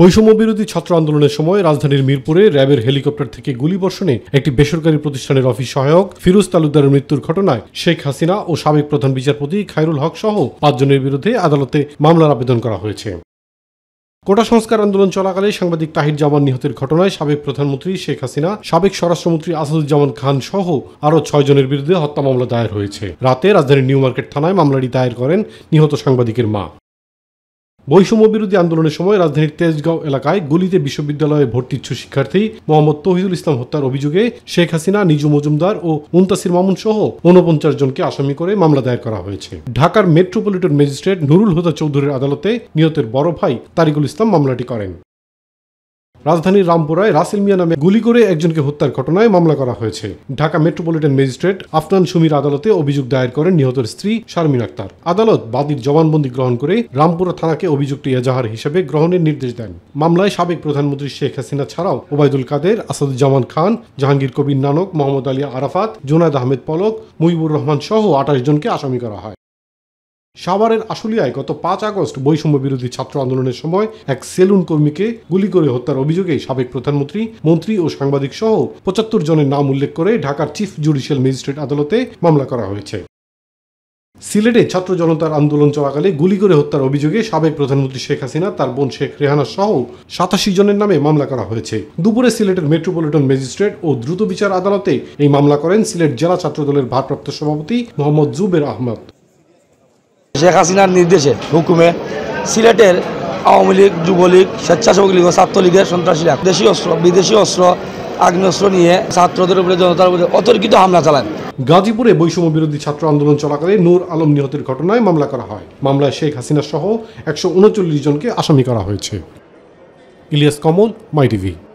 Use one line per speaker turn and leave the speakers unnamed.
বৈষম্য বিরোধী ছাত্র আন্দোলনের সময় রাজধানীর মিরপুরে র্যাবের হেলিকপ্টার থেকে গুলি বর্ষণে একটি বেসরকারি প্রতিষ্ঠানের অফিস সহায়ক ফিরোজ তালুকদারের মৃত্যুর ঘটনায় শেখ হাসিনা ও সাবেক প্রধান বিচারপতি খায়রুল হক সহ পাঁচজনের বিরুদ্ধে আদালতে মামলার আবেদন করা হয়েছে কোটা সংস্কার আন্দোলন চলাকালে সাংবাদিক তাহির জামান নিহতের ঘটনায় সাবেক প্রধানমন্ত্রী শেখ হাসিনা সাবেক স্বরাষ্ট্রমন্ত্রী আসাদুজ্জামান খান সহ আরও ছয়জনের বিরুদ্ধে হত্যা মামলা দায়ের হয়েছে রাতে রাজধানীর নিউ মার্কেট থানায় মামলাটি দায়ের করেন নিহত সাংবাদিকের মা বৈষম্য বিরোধী আন্দোলনের সময় রাজধানীর তেজগাঁও এলাকায় গুলিতে বিশ্ববিদ্যালয়ে ভর্তিচ্ছু শিক্ষার্থী মোহাম্মদ তহিদুল ইসলাম হত্যার অভিযোগে শেখ হাসিনা নিজু মজুমদার ও মুন্তাসির মামুন সহ উনপঞ্চাশ জনকে আসামি করে মামলা দায়ের করা হয়েছে ঢাকার মেট্রোপলিটন ম্যাজিস্ট্রেট নুরুল হুদা চৌধুরীর আদালতে নিহতের বড় ভাই তারিকুল ইসলাম মামলাটি করেন রাজধানীর রামপুরায় রাসেল মিয়া নামে গুলি করে একজনকে হত্যার ঘটনায় মামলা করা হয়েছে ঢাকা মেট্রোপলিটন ম্যাজিস্ট্রেট আফনান সুমির আদালতে অভিযোগ দায়ের করেন নিহতের স্ত্রী শারমিন আক্তার আদালত বাদীর জবানবন্দি গ্রহণ করে রামপুরা থানাকে অভিযুক্ত এজাহার হিসেবে গ্রহণের নির্দেশ দেন মামলায় সাবেক প্রধানমন্ত্রী শেখ হাসিনা ছাড়াও ওবায়দুল কাদের আসাদুজ্জামান খান জাহাঙ্গীর কবির নানক মোহাম্মদ আলী আরাফাত জোনাদ আহমেদ পলক মুহিবুর রহমান সহ আঠাশ জনকে আসামি করা হয় সাভারের আশুলিয়ায় গত পাঁচ আগস্ট বৈষম্য বিরোধী ছাত্র আন্দোলনের সময় এক সেলুন কর্মীকে গুলি করে হত্যার অভিযোগে সাবেক প্রধানমন্ত্রী মন্ত্রী ও সাংবাদিক সহ পঁচাত্তর জনের নাম উল্লেখ করে ঢাকার চিফ জুডিশিয়াল ম্যাজিস্ট্রেট আদালতে মামলা করা হয়েছে সিলেটে ছাত্র জনতার আন্দোলন চলাকালে গুলি করে হত্যার অভিযোগে সাবেক প্রধানমন্ত্রী শেখ হাসিনা তার বোন শেখ রেহানা সহ সাতাশি জনের নামে মামলা করা হয়েছে দুপুরে সিলেটের মেট্রোপলিটন ম্যাজিস্ট্রেট ও দ্রুত বিচার আদালতে এই মামলা করেন সিলেট জেলা ছাত্রদলের ভারপ্রাপ্ত সভাপতি মোহাম্মদ জুবের আহমদ
শেখ হাসিনার নির্দেশে হুকুমে সিলেটের আওয়ামী লীগ যুবলীগ স্বেচ্ছাসেবক লীগ ও ছাত্রলীগের সন্ত্রাসীরা দেশি অস্ত্র বিদেশি অস্ত্র আগ্নেয়স্ত্র নিয়ে ছাত্রদের উপরে জনতার উপরে অতর্কিত হামলা চালান গাজীপুরে বৈষম্য বিরোধী ছাত্র
আন্দোলন চলাকালে নূর আলম নিহতের ঘটনায় মামলা করা হয় মামলায় শেখ হাসিনা সহ একশো জনকে আসামি করা হয়েছে ইলিয়াস কমল মাই টিভি